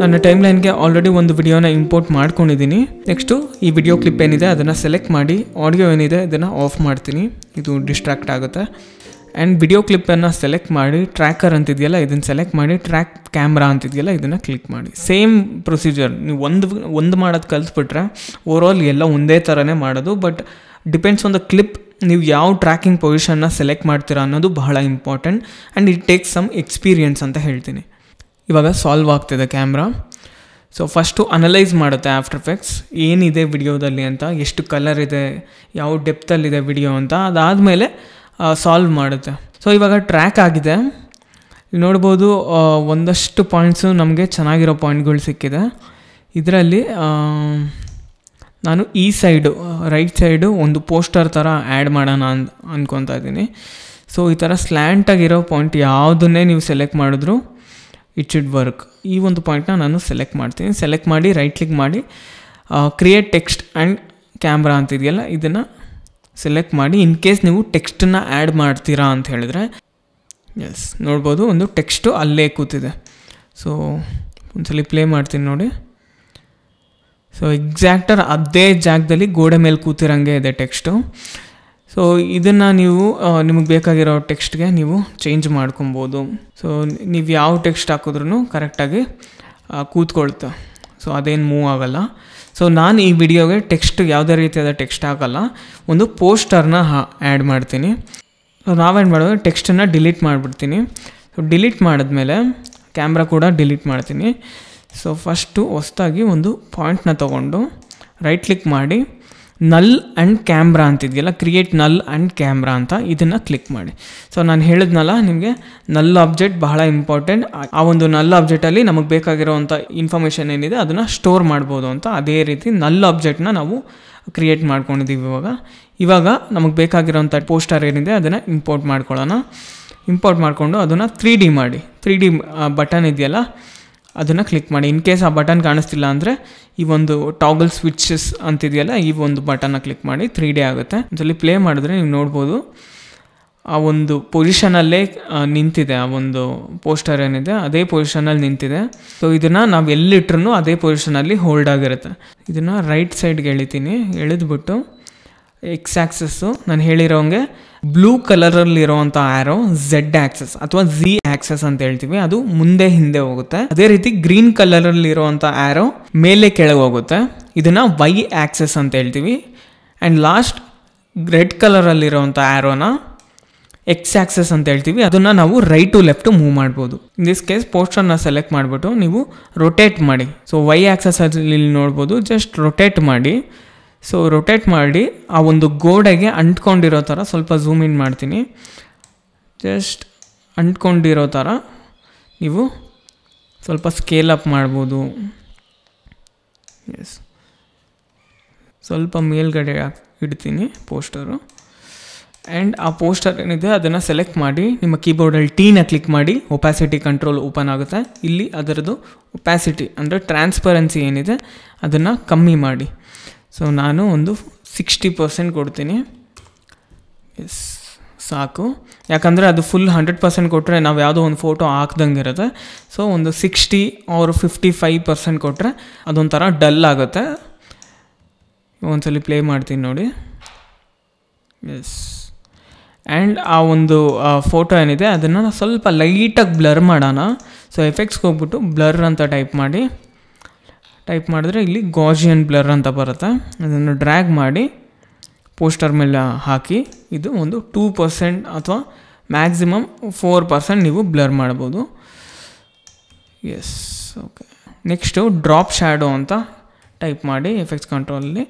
ನನ್ನ ಟೈಮ್ ಲೈನ್ಗೆ ಆಲ್ರೆಡಿ ಒಂದು ವಿಡಿಯೋನ ಇಂಪೋರ್ಟ್ ಮಾಡ್ಕೊಂಡಿದ್ದೀನಿ ನೆಕ್ಸ್ಟು ಈ ವಿಡಿಯೋ ಕ್ಲಿಪ್ ಏನಿದೆ ಅದನ್ನು ಸೆಲೆಕ್ಟ್ ಮಾಡಿ ಆಡಿಯೋ ಏನಿದೆ ಇದನ್ನು ಆಫ್ ಮಾಡ್ತೀನಿ ಇದು ಡಿಸ್ಟ್ರಾಕ್ಟ್ ಆಗುತ್ತೆ ಆ್ಯಂಡ್ ವಿಡಿಯೋ ಕ್ಲಿಪ್ಪನ್ನು ಸೆಲೆಕ್ಟ್ ಮಾಡಿ ಟ್ರ್ಯಾಕರ್ ಅಂತಿದೆಯಲ್ಲ ಇದನ್ನು ಸೆಲೆಕ್ಟ್ ಮಾಡಿ ಟ್ರ್ಯಾಕ್ ಕ್ಯಾಮ್ರಾ ಅಂತಿದೆಯಲ್ಲ ಇದನ್ನು ಕ್ಲಿಕ್ ಮಾಡಿ ಸೇಮ್ ಪ್ರೊಸೀಜರ್ ನೀವು ಒಂದು ಒಂದು ಮಾಡೋದು ಕಲ್ತ್ಬಿಟ್ರೆ ಓವರ್ ಆಲ್ ಎಲ್ಲ ಒಂದೇ ಥರನೇ ಮಾಡೋದು but depends on the clip ನೀವು ಯಾವ ಟ್ರ್ಯಾಕಿಂಗ್ ಪೊಸಿಷನ್ನ ಸೆಲೆಕ್ಟ್ ಮಾಡ್ತೀರಾ ಅನ್ನೋದು ಬಹಳ important and it takes some experience ಅಂತ ಹೇಳ್ತೀನಿ ಇವಾಗ ಸಾಲ್ವ್ ಆಗ್ತಿದೆ ಕ್ಯಾಮ್ರಾ ಸೊ ಫಸ್ಟು ಅನಲೈಸ್ ಮಾಡುತ್ತೆ ಆಫ್ಟರ್ ಎಫೆಕ್ಟ್ಸ್ ಏನಿದೆ ವಿಡಿಯೋದಲ್ಲಿ ಅಂತ ಎಷ್ಟು ಕಲರ್ ಇದೆ ಯಾವ ಡೆಪ್ತಲ್ಲಿದೆ ವಿಡಿಯೋ ಅಂತ ಅದಾದಮೇಲೆ ಸಾಲ್ವ್ ಮಾಡುತ್ತೆ ಸೊ ಇವಾಗ ಟ್ರ್ಯಾಕ್ ಆಗಿದೆ ನೋಡ್ಬೋದು ಒಂದಷ್ಟು ಪಾಯಿಂಟ್ಸು ನಮಗೆ ಚೆನ್ನಾಗಿರೋ ಪಾಯಿಂಟ್ಗಳು ಸಿಕ್ಕಿದೆ ಇದರಲ್ಲಿ ನಾನು ಈ ಸೈಡು ರೈಟ್ ಸೈಡು ಒಂದು ಪೋಸ್ಟರ್ ಥರ ಆ್ಯಡ್ ಮಾಡೋಣ ಅಂತ ಅಂದ್ಕೊತಾ ಇದ್ದೀನಿ ಸೊ ಈ ಥರ ಸ್ಲ್ಯಾಂಟಾಗಿರೋ ಪಾಯಿಂಟ್ ಯಾವುದನ್ನೇ ನೀವು ಸೆಲೆಕ್ಟ್ ಮಾಡಿದ್ರು ಇಟ್ ಶುಡ್ ವರ್ಕ್ ಈ ಒಂದು ಪಾಯಿಂಟ್ನ ನಾನು ಸೆಲೆಕ್ಟ್ ಮಾಡ್ತೀನಿ ಸೆಲೆಕ್ಟ್ ಮಾಡಿ ರೈಟ್ ಕ್ಲಿಕ್ ಮಾಡಿ ಕ್ರಿಯೇಟ್ ಟೆಕ್ಸ್ಟ್ ಆ್ಯಂಡ್ ಕ್ಯಾಮ್ರಾ ಅಂತಿದೆಯಲ್ಲ ಇದನ್ನು ಸೆಲೆಕ್ಟ್ ಮಾಡಿ ಇನ್ ಕೇಸ್ ನೀವು ಟೆಕ್ಸ್ಟನ್ನ ಆ್ಯಡ್ ಮಾಡ್ತೀರಾ ಅಂತ ಹೇಳಿದ್ರೆ ಎಸ್ ನೋಡ್ಬೋದು ಒಂದು ಟೆಕ್ಸ್ಟು ಅಲ್ಲೇ ಕೂತಿದೆ ಸೊ ಒಂದ್ಸಲಿ ಪ್ಲೇ ಮಾಡ್ತೀನಿ ನೋಡಿ ಸೊ ಎಕ್ಸಾಕ್ಟರ್ ಅದೇ ಜಾಗದಲ್ಲಿ ಗೋಡೆ ಮೇಲೆ ಕೂತಿರಂಗೆ ಇದೆ ಟೆಕ್ಸ್ಟು ಸೊ ಇದನ್ನು ನೀವು ನಿಮಗೆ ಬೇಕಾಗಿರೋ ಟೆಕ್ಸ್ಟ್ಗೆ ನೀವು ಚೇಂಜ್ ಮಾಡ್ಕೊಬೋದು ಸೊ ನೀವು ಯಾವ ಟೆಕ್ಸ್ಟ್ ಹಾಕಿದ್ರೂ ಕರೆಕ್ಟಾಗಿ ಕೂತ್ಕೊಳ್ತಾ ಸೊ ಅದೇನು ಮೂವ್ ಆಗೋಲ್ಲ ಸೊ ನಾನು ಈ ವಿಡಿಯೋಗೆ ಟೆಕ್ಸ್ಟ್ ಯಾವುದೇ ರೀತಿಯಾದ ಟೆಕ್ಸ್ಟ್ ಹಾಕಲ್ಲ ಒಂದು ಪೋಸ್ಟರ್ನ ಹಾ ಆ್ಯಡ್ ಮಾಡ್ತೀನಿ ಸೊ ನಾವೇನು ಮಾಡೋದು ಟೆಕ್ಸ್ಟನ್ನು ಡಿಲೀಟ್ ಮಾಡಿಬಿಡ್ತೀನಿ ಸೊ ಡಿಲೀಟ್ ಮಾಡಿದ್ಮೇಲೆ ಕ್ಯಾಮ್ರಾ ಕೂಡ ಡಿಲೀಟ್ ಮಾಡ್ತೀನಿ ಸೊ ಫಸ್ಟು ಹೊಸ್ದಾಗಿ ಒಂದು ಪಾಯಿಂಟ್ನ ತೊಗೊಂಡು ರೈಟ್ ಕ್ಲಿಕ್ ಮಾಡಿ ನಲ್ ಆ್ಯಂಡ್ ಕ್ಯಾಮ್ರಾ ಅಂತಿದೆಯಲ್ಲ ಕ್ರಿಯೇಟ್ ನಲ್ ಆ್ಯಂಡ್ ಕ್ಯಾಮ್ರಾ ಅಂತ ಇದನ್ನು ಕ್ಲಿಕ್ ಮಾಡಿ ಸೊ ನಾನು ಹೇಳಿದ್ನಲ್ಲ ನಿಮಗೆ ನಲ್ ಆಬ್ಜೆಕ್ಟ್ ಬಹಳ ಇಂಪಾರ್ಟೆಂಟ್ ಆ ಒಂದು ನಲ್ ಆಬ್ಜೆಕ್ಟಲ್ಲಿ ನಮಗೆ ಬೇಕಾಗಿರುವಂಥ ಇನ್ಫಾರ್ಮೇಷನ್ ಏನಿದೆ ಅದನ್ನು ಸ್ಟೋರ್ ಮಾಡ್ಬೋದು ಅಂತ ಅದೇ ರೀತಿ ನಲ್ ಆಬ್ಜೆಕ್ಟ್ನ ನಾವು ಕ್ರಿಯೇಟ್ ಮಾಡ್ಕೊಂಡಿದ್ದೀವಿ ಇವಾಗ ಇವಾಗ ನಮಗೆ ಬೇಕಾಗಿರೋಂಥ ಪೋಸ್ಟರ್ ಏನಿದೆ ಅದನ್ನು ಇಂಪೋರ್ಟ್ ಮಾಡ್ಕೊಳ್ಳೋಣ ಇಂಪೋರ್ಟ್ ಮಾಡಿಕೊಂಡು ಅದನ್ನು ತ್ರೀ ಡಿ ಮಾಡಿ ತ್ರೀ ಡಿ ಬಟನ್ ಇದೆಯಲ್ಲ ಅದನ್ನು ಕ್ಲಿಕ್ ಮಾಡಿ ಇನ್ ಕೇಸ್ ಆ ಬಟನ್ ಕಾಣಿಸ್ತಿಲ್ಲ ಅಂದರೆ ಈ ಒಂದು ಟಾಗಲ್ ಸ್ವಿಚಸ್ ಅಂತಿದೆಯಲ್ಲ ಈ ಒಂದು ಬಟನ್ನ ಕ್ಲಿಕ್ ಮಾಡಿ ತ್ರೀ ಡೇ ಆಗುತ್ತೆ ಒಂದ್ಸಲಿ ಪ್ಲೇ ಮಾಡಿದ್ರೆ ನೀವು ನೋಡ್ಬೋದು ಆ ಒಂದು ಪೊಸಿಷನಲ್ಲೇ ನಿಂತಿದೆ ಆ ಒಂದು ಪೋಸ್ಟರ್ ಏನಿದೆ ಅದೇ ಪೊಸಿಷನಲ್ಲಿ ನಿಂತಿದೆ ಸೊ ಇದನ್ನು ನಾವು ಎಲ್ಲಿಟ್ರೂ ಅದೇ ಪೊಸಿಷನಲ್ಲಿ ಹೋಲ್ಡ್ ಆಗಿರುತ್ತೆ ಇದನ್ನು ರೈಟ್ ಸೈಡ್ಗೆ ಎಳಿತೀನಿ ಎಳೆದ್ಬಿಟ್ಟು ಎಕ್ಸ್ ಆ್ಯಕ್ಸಸ್ಸು ನಾನು ಹೇಳಿರೋಂಗೆ ಬ್ಲೂ ಕಲರಲ್ಲಿರುವಂಥ ಆ್ಯರೋ ಝೆಡ್ ಆಕ್ಸಸ್ ಅಥವಾ ಝಿ ಆಕ್ಸಸ್ ಅಂತ ಹೇಳ್ತೀವಿ ಅದು ಮುಂದೆ ಹಿಂದೆ ಹೋಗುತ್ತೆ ಅದೇ ರೀತಿ ಗ್ರೀನ್ ಕಲರಲ್ಲಿರುವಂಥ ಆ್ಯರೋ ಮೇಲೆ ಕೆಳಗೆ ಹೋಗುತ್ತೆ ಇದನ್ನು ವೈ ಆಕ್ಸಸ್ ಅಂತ ಹೇಳ್ತೀವಿ ಆ್ಯಂಡ್ ಲಾಸ್ಟ್ ರೆಡ್ ಕಲರಲ್ಲಿರುವಂಥ ಆ್ಯರೋನ ಎಕ್ಸ್ ಆಕ್ಸಸ್ ಅಂತ ಹೇಳ್ತೀವಿ ಅದನ್ನು ನಾವು ರೈಟ್ ಟು ಲೆಫ್ಟ್ ಮೂವ್ ಮಾಡ್ಬೋದು ಇನ್ ದಿಸ್ ಕೇಸ್ ಪೋಸ್ಟರ್ನ ಸೆಲೆಕ್ಟ್ ಮಾಡಿಬಿಟ್ಟು ನೀವು ರೊಟೇಟ್ ಮಾಡಿ ಸೊ ವೈ ಆಕ್ಸಸ್ ಅಲ್ಲಿ ನೋಡ್ಬೋದು ಜಸ್ಟ್ ರೊಟೇಟ್ ಮಾಡಿ ಸೊ ರೊಟೇಟ್ ಮಾಡಿ ಆ ಒಂದು ಗೋಡೆಗೆ ಅಂಟ್ಕೊಂಡಿರೋ ಥರ ಸ್ವಲ್ಪ ಝೂಮ್ ಇನ್ ಮಾಡ್ತೀನಿ ಜಸ್ಟ್ ಅಂಟ್ಕೊಂಡಿರೋ ಥರ ನೀವು ಸ್ವಲ್ಪ ಸ್ಕೇಲ್ ಅಪ್ ಮಾಡ್ಬೋದು ಎಸ್ ಸ್ವಲ್ಪ ಮೇಲ್ಗಡೆ ಇಡ್ತೀನಿ ಪೋಸ್ಟರು ಆ್ಯಂಡ್ ಆ ಪೋಸ್ಟರ್ ಏನಿದೆ ಅದನ್ನು ಸೆಲೆಕ್ಟ್ ಮಾಡಿ ನಿಮ್ಮ ಕೀಬೋರ್ಡಲ್ಲಿ ಟೀನ ಕ್ಲಿಕ್ ಮಾಡಿ ಒಪ್ಯಾಸಿಟಿ ಕಂಟ್ರೋಲ್ ಓಪನ್ ಆಗುತ್ತೆ ಇಲ್ಲಿ ಅದರದ್ದು ಒಪ್ಯಾಸಿಟಿ ಅಂದರೆ ಟ್ರಾನ್ಸ್ಪರೆನ್ಸಿ ಏನಿದೆ ಅದನ್ನು ಕಮ್ಮಿ ಮಾಡಿ ಸೊ ನಾನು ಒಂದು ಸಿಕ್ಸ್ಟಿ ಪರ್ಸೆಂಟ್ ಕೊಡ್ತೀನಿ ಎಸ್ ಸಾಕು ಯಾಕಂದರೆ ಅದು ಫುಲ್ ಹಂಡ್ರೆಡ್ ಪರ್ಸೆಂಟ್ ಕೊಟ್ಟರೆ ನಾವು ಯಾವುದೋ ಒಂದು ಫೋಟೋ ಹಾಕ್ದಂಗೆ ಇರುತ್ತೆ ಸೊ ಒಂದು ಸಿಕ್ಸ್ಟಿ ಅವರು ಫಿಫ್ಟಿ ಫೈವ್ ಪರ್ಸೆಂಟ್ ಕೊಟ್ಟರೆ ಅದೊಂಥರ ಡಲ್ ಆಗುತ್ತೆ ಒಂದ್ಸಲಿ ಪ್ಲೇ ಮಾಡ್ತೀನಿ ನೋಡಿ ಎಸ್ ಆ್ಯಂಡ್ ಆ ಒಂದು ಫೋಟೋ ಏನಿದೆ ಅದನ್ನು ಸ್ವಲ್ಪ ಲೈಟಾಗಿ ಬ್ಲರ್ ಮಾಡೋಣ ಸೊ ಎಫೆಕ್ಟ್ಸ್ಗೆ ಹೋಗ್ಬಿಟ್ಟು ಬ್ಲರ್ ಅಂತ ಟೈಪ್ ಮಾಡಿ ಟೈಪ್ ಮಾಡಿದ್ರೆ ಇಲ್ಲಿ ಗಾಜಿಯನ್ ಬ್ಲರ್ ಅಂತ ಬರುತ್ತೆ ಅದನ್ನು ಡ್ರ್ಯಾಗ್ ಮಾಡಿ ಪೋಸ್ಟರ್ ಮೇಲೆ ಹಾಕಿ ಇದು ಒಂದು ಟೂ ಪರ್ಸೆಂಟ್ ಅಥವಾ ಮ್ಯಾಕ್ಸಿಮಮ್ ಫೋರ್ ಪರ್ಸೆಂಟ್ ನೀವು ಬ್ಲರ್ ಮಾಡ್ಬೋದು yes okay next drop shadow ಅಂತ ಟೈಪ್ ಮಾಡಿ ಎಫೆಕ್ಟ್ಸ್ ಕಂಟ್ರೋಲಲ್ಲಿ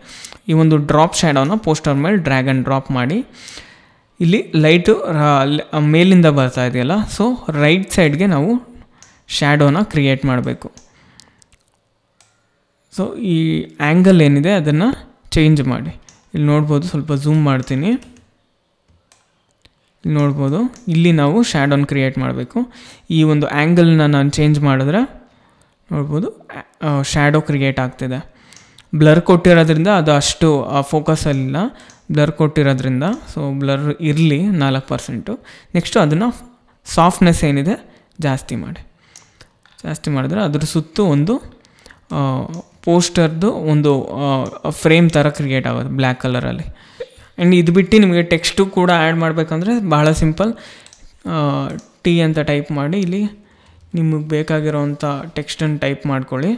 ಈ ಒಂದು ಡ್ರಾಪ್ ಶ್ಯಾಡೋನ ಪೋಸ್ಟರ್ ಮೇಲೆ ಡ್ರ್ಯಾಗ್ ಆ್ಯಂಡ್ ಡ್ರಾಪ್ ಮಾಡಿ ಇಲ್ಲಿ ಲೈಟು ಮೇಲಿಂದ ಬರ್ತಾ ಇದೆಯಲ್ಲ ಸೊ ರೈಟ್ ಸೈಡ್ಗೆ ನಾವು ಶ್ಯಾಡೋನ ಕ್ರಿಯೇಟ್ ಮಾಡಬೇಕು ಸೊ ಈ ಆ್ಯಂಗಲ್ ಏನಿದೆ ಅದನ್ನು ಚೇಂಜ್ ಮಾಡಿ ಇಲ್ಲಿ ನೋಡ್ಬೋದು ಸ್ವಲ್ಪ ಝೂಮ್ ಮಾಡ್ತೀನಿ ಇಲ್ಲಿ ನೋಡ್ಬೋದು ಇಲ್ಲಿ ನಾವು ಶ್ಯಾಡೋನ್ ಕ್ರಿಯೇಟ್ ಮಾಡಬೇಕು ಈ ಒಂದು ಆ್ಯಂಗಲ್ನ ನಾನು ಚೇಂಜ್ ಮಾಡಿದ್ರೆ ನೋಡ್ಬೋದು ಶ್ಯಾಡೋ ಕ್ರಿಯೇಟ್ ಆಗ್ತಿದೆ ಬ್ಲರ್ ಕೊಟ್ಟಿರೋದ್ರಿಂದ ಅದು ಅಷ್ಟು ಫೋಕಸಲ್ಲಿಲ್ಲ ಬ್ಲರ್ ಕೊಟ್ಟಿರೋದ್ರಿಂದ ಸೊ ಬ್ಲರ್ ಇರಲಿ ನಾಲ್ಕು ಪರ್ಸೆಂಟು ನೆಕ್ಸ್ಟು ಅದನ್ನು ಸಾಫ್ಟ್ನೆಸ್ ಏನಿದೆ ಜಾಸ್ತಿ ಮಾಡಿ ಜಾಸ್ತಿ ಮಾಡಿದ್ರೆ ಅದ್ರ ಸುತ್ತು ಒಂದು ಪೋಸ್ಟರ್ದು ಒಂದು ಫ್ರೇಮ್ ಥರ ಕ್ರಿಯೇಟ್ ಆಗೋದು ಬ್ಲ್ಯಾಕ್ ಕಲರಲ್ಲಿ ಆ್ಯಂಡ್ ಇದು ಬಿಟ್ಟು ನಿಮಗೆ ಟೆಕ್ಸ್ಟು ಕೂಡ ಆ್ಯಡ್ ಮಾಡಬೇಕಂದ್ರೆ ಬಹಳ ಸಿಂಪಲ್ ಟಿ ಅಂತ ಟೈಪ್ ಮಾಡಿ ಇಲ್ಲಿ ನಿಮಗೆ ಬೇಕಾಗಿರೋವಂಥ ಟೆಕ್ಸ್ಟನ್ನು ಟೈಪ್ ಮಾಡ್ಕೊಳ್ಳಿ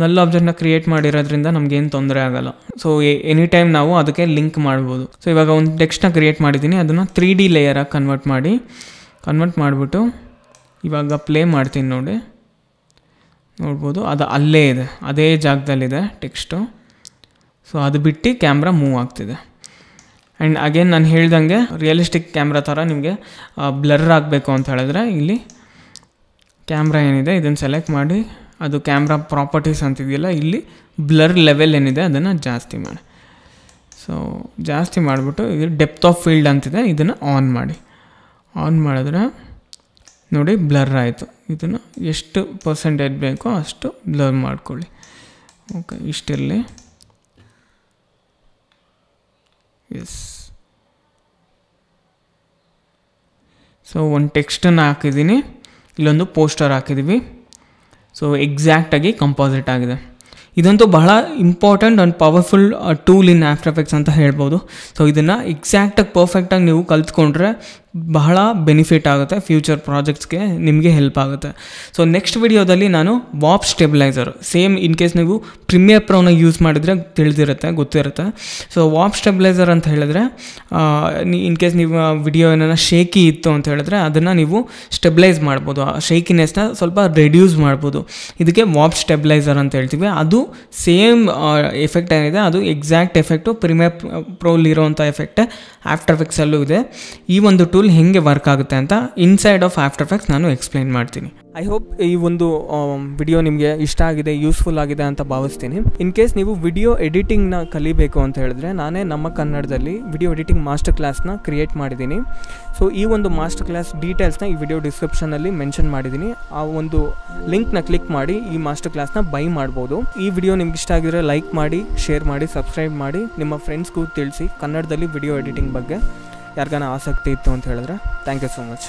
ನಲ್ಲ ಆಬ್ಜೆಕ್ಟ್ನ ಕ್ರಿಯೇಟ್ ಮಾಡಿರೋದ್ರಿಂದ ನಮಗೇನು ತೊಂದರೆ ಆಗಲ್ಲ ಸೊ ಎನಿ ಟೈಮ್ ನಾವು ಅದಕ್ಕೆ ಲಿಂಕ್ ಮಾಡ್ಬೋದು ಸೊ ಇವಾಗ ಒಂದು ಟೆಕ್ಸ್ಟ್ನ ಕ್ರಿಯೇಟ್ ಮಾಡಿದ್ದೀನಿ ಅದನ್ನು ತ್ರೀ ಡಿ ಲೇಯರಾಗಿ ಕನ್ವರ್ಟ್ ಮಾಡಿ ಕನ್ವರ್ಟ್ ಮಾಡಿಬಿಟ್ಟು ಇವಾಗ ಪ್ಲೇ ಮಾಡ್ತೀನಿ ನೋಡಿ ನೋಡ್ಬೋದು ಅದು ಅಲ್ಲೇ ಇದೆ ಅದೇ ಜಾಗದಲ್ಲಿದೆ ಟೆಕ್ಸ್ಟು ಸೊ ಅದು ಬಿಟ್ಟು ಕ್ಯಾಮ್ರಾ ಮೂವ್ ಆಗ್ತಿದೆ ಆ್ಯಂಡ್ ಅಗೇನ್ ನಾನು ಹೇಳ್ದಂಗೆ ರಿಯಲಿಸ್ಟಿಕ್ ಕ್ಯಾಮ್ರಾ ಥರ ನಿಮಗೆ ಬ್ಲರ್ ಆಗಬೇಕು ಅಂತ ಹೇಳಿದ್ರೆ ಇಲ್ಲಿ ಕ್ಯಾಮ್ರಾ ಏನಿದೆ ಇದನ್ನು ಸೆಲೆಕ್ಟ್ ಮಾಡಿ ಅದು ಕ್ಯಾಮ್ರಾ ಪ್ರಾಪರ್ಟೀಸ್ ಅಂತಿದೆಯಲ್ಲ ಇಲ್ಲಿ ಬ್ಲರ್ ಲೆವೆಲ್ ಏನಿದೆ ಅದನ್ನು ಜಾಸ್ತಿ ಮಾಡಿ ಸೊ ಜಾಸ್ತಿ ಮಾಡಿಬಿಟ್ಟು ಇದು ಡೆಪ್ತ್ ಆಫ್ ಫೀಲ್ಡ್ ಅಂತಿದೆ ಇದನ್ನು ಆನ್ ಮಾಡಿ ಆನ್ ಮಾಡಿದ್ರೆ ನೋಡಿ ಬ್ಲರ್ ಆಯಿತು ಇದನ್ನು ಎಷ್ಟು ಪರ್ಸೆಂಟೇಜ್ ಬೇಕೋ ಅಷ್ಟು ಬ್ಲರ್ ಮಾಡ್ಕೊಳ್ಳಿ ಓಕೆ ಇಷ್ಟಿರಲಿ ಎಸ್ ಸೊ ಒಂದು ಟೆಕ್ಸ್ಟನ್ನು ಹಾಕಿದ್ದೀನಿ ಇಲ್ಲೊಂದು ಪೋಸ್ಟರ್ ಹಾಕಿದ್ದೀವಿ ಸೊ ಎಕ್ಸಾಕ್ಟಾಗಿ ಕಂಪೋಸಿಟ್ ಆಗಿದೆ ಇದಂತೂ ಬಹಳ important and powerful tool in After Effects ಅಂತ ಹೇಳ್ಬೋದು ಸೊ ಇದನ್ನು ಎಕ್ಸಾಕ್ಟಾಗಿ ಪರ್ಫೆಕ್ಟಾಗಿ ನೀವು ಕಲ್ತ್ಕೊಂಡ್ರೆ ಬಹಳ ಬೆನಿಫಿಟ್ ಆಗುತ್ತೆ ಫ್ಯೂಚರ್ ಪ್ರಾಜೆಕ್ಟ್ಸ್ಗೆ ನಿಮಗೆ ಹೆಲ್ಪ್ ಆಗುತ್ತೆ ಸೊ ನೆಕ್ಸ್ಟ್ ವಿಡಿಯೋದಲ್ಲಿ ನಾನು warp stabilizer same in case ನೀವು ಪ್ರಿಮಿಯರ್ ಪ್ರೋನ ಯೂಸ್ ಮಾಡಿದರೆ ತಿಳಿದಿರುತ್ತೆ ಗೊತ್ತಿರುತ್ತೆ ಸೊ ವಾಪ್ ಸ್ಟೆಬಿಲೈಸರ್ ಅಂತ ಹೇಳಿದ್ರೆ ಇನ್ ಕೇಸ್ ನೀವು ವಿಡಿಯೋ ಏನಾರ ಶೇಕಿ ಇತ್ತು ಅಂತ ಹೇಳಿದ್ರೆ ಅದನ್ನು ನೀವು ಸ್ಟೆಬಿಲೈಸ್ ಮಾಡ್ಬೋದು ಆ ಶೇಕಿನೆಸ್ನ ಸ್ವಲ್ಪ ರೆಡ್ಯೂಸ್ ಮಾಡ್ಬೋದು ಇದಕ್ಕೆ ವಾಪ್ ಸ್ಟೆಬಿಲೈಸರ್ ಅಂತ ಹೇಳ್ತೀವಿ ಅದು ಸೇಮ್ ಎಫೆಕ್ಟ್ ಏನಿದೆ ಅದು ಎಕ್ಸಾಕ್ಟ್ ಎಫೆಕ್ಟು ಪ್ರಿಮಿಯರ್ ಅಂಥ ಎಫೆಕ್ಟ್ ಆಫ್ಟರ್ ಎಫೆಕ್ಟ್ಸಲ್ಲೂ ಇದೆ ಈ ಒಂದು ಟೂಲ್ ಟೂಲ್ ಹೇಗೆ ವರ್ಕ್ ಆಗುತ್ತೆ ಅಂತ ಇನ್ಸೈಡ್ ಆಫ್ ಆಫ್ಟರ್ ಎಫೆಕ್ಟ್ ನಾನು ಎಕ್ಸ್ಪ್ಲೈನ್ ಮಾಡ್ತೀನಿ ಐ ಹೋಪ್ ಈ ಒಂದು ವಿಡಿಯೋ um, ನಿಮಗೆ ಇಷ್ಟ ಆಗಿದೆ ಯೂಸ್ಫುಲ್ ಆಗಿದೆ ಅಂತ ಭಾವಿಸ್ತೀನಿ ಇನ್ ಕೇಸ್ ನೀವು ವಿಡಿಯೋ ಎಡಿಟಿಂಗ್ನ ಕಲಿಬೇಕು ಅಂತ ಹೇಳಿದ್ರೆ ನಾನೇ ನಮ್ಮ ಕನ್ನಡದಲ್ಲಿ ವಿಡಿಯೋ ಎಡಿಟಿಂಗ್ ಮಾಸ್ಟರ್ ಕ್ಲಾಸ್ನ ಕ್ರಿಯೇಟ್ ಮಾಡಿದ್ದೀನಿ ಸೊ ಈ ಒಂದು ಮಾಸ್ಟರ್ ಕ್ಲಾಸ್ ಡೀಟೇಲ್ಸ್ನ ಈ ವಿಡಿಯೋ ಡಿಸ್ಕ್ರಿಪ್ಷನಲ್ಲಿ ಮೆನ್ಷನ್ ಮಾಡಿದ್ದೀನಿ ಆ ಒಂದು ಲಿಂಕ್ನ ಕ್ಲಿಕ್ ಮಾಡಿ ಈ ಮಾಸ್ಟರ್ ಕ್ಲಾಸ್ನ ಬೈ ಮಾಡ್ಬೋದು ಈ ವಿಡಿಯೋ ನಿಮ್ಗೆ ಇಷ್ಟ ಆಗಿದ್ರೆ ಲೈಕ್ ಮಾಡಿ ಶೇರ್ ಮಾಡಿ ಸಬ್ಸ್ಕ್ರೈಬ್ ಮಾಡಿ ನಿಮ್ಮ ಫ್ರೆಂಡ್ಸ್ಗೂ ತಿಳಿಸಿ ಕನ್ನಡದಲ್ಲಿ ವಿಡಿಯೋ ಎಡಿಟಿಂಗ್ ಬಗ್ಗೆ ಯಾರಿಗಾನ ಆಸಕ್ತಿ ಇತ್ತು ಅಂತ ಹೇಳಿದ್ರೆ ಥ್ಯಾಂಕ್ ಯು ಸೋ ಮಚ್